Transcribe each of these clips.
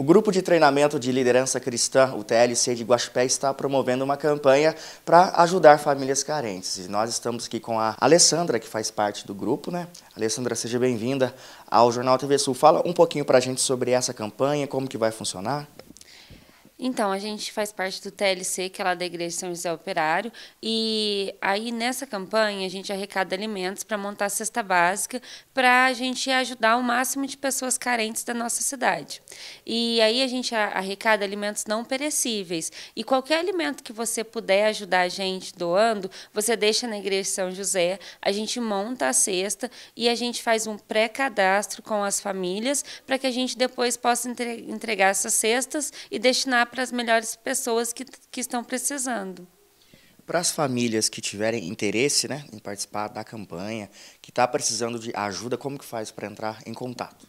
O Grupo de Treinamento de Liderança Cristã, o TLC de Guaxupé, está promovendo uma campanha para ajudar famílias carentes. E nós estamos aqui com a Alessandra, que faz parte do grupo, né? Alessandra, seja bem-vinda ao Jornal TV Sul. Fala um pouquinho para a gente sobre essa campanha, como que vai funcionar. Então, a gente faz parte do TLC, que é lá da Igreja São José Operário, e aí nessa campanha a gente arrecada alimentos para montar a cesta básica para a gente ajudar o máximo de pessoas carentes da nossa cidade. E aí a gente arrecada alimentos não perecíveis. E qualquer alimento que você puder ajudar a gente doando, você deixa na Igreja São José, a gente monta a cesta e a gente faz um pré-cadastro com as famílias para que a gente depois possa entregar essas cestas e destinar para as melhores pessoas que, que estão precisando. Para as famílias que tiverem interesse né, em participar da campanha, que está precisando de ajuda, como que faz para entrar em contato?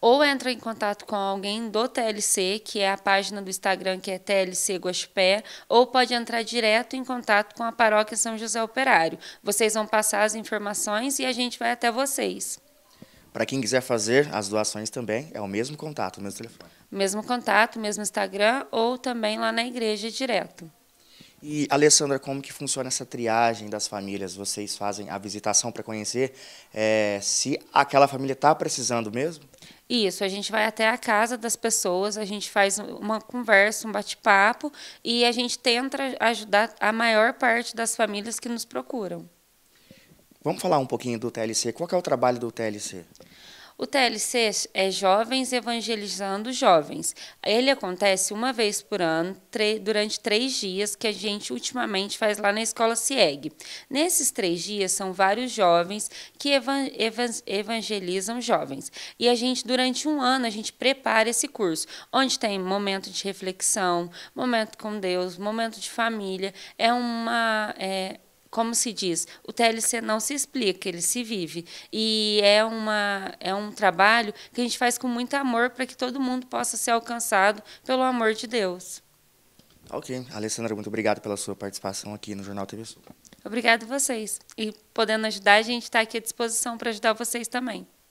Ou entra em contato com alguém do TLC, que é a página do Instagram, que é TLC Guaxupé, ou pode entrar direto em contato com a paróquia São José Operário. Vocês vão passar as informações e a gente vai até vocês. Para quem quiser fazer as doações também, é o mesmo contato, o mesmo telefone mesmo contato, mesmo Instagram, ou também lá na igreja direto. E, Alessandra, como que funciona essa triagem das famílias? Vocês fazem a visitação para conhecer é, se aquela família está precisando mesmo? Isso, a gente vai até a casa das pessoas, a gente faz uma conversa, um bate-papo e a gente tenta ajudar a maior parte das famílias que nos procuram. Vamos falar um pouquinho do TLC. Qual é o trabalho do TLC? O TLC é Jovens Evangelizando Jovens. Ele acontece uma vez por ano, durante três dias, que a gente ultimamente faz lá na escola CIEG. Nesses três dias são vários jovens que evan evan evangelizam jovens. E a gente, durante um ano, a gente prepara esse curso, onde tem momento de reflexão, momento com Deus, momento de família. É uma. É, como se diz, o TLC não se explica, ele se vive. E é, uma, é um trabalho que a gente faz com muito amor para que todo mundo possa ser alcançado pelo amor de Deus. Ok. Alessandra, muito obrigado pela sua participação aqui no Jornal TV Sul. Obrigado a vocês. E podendo ajudar, a gente está aqui à disposição para ajudar vocês também.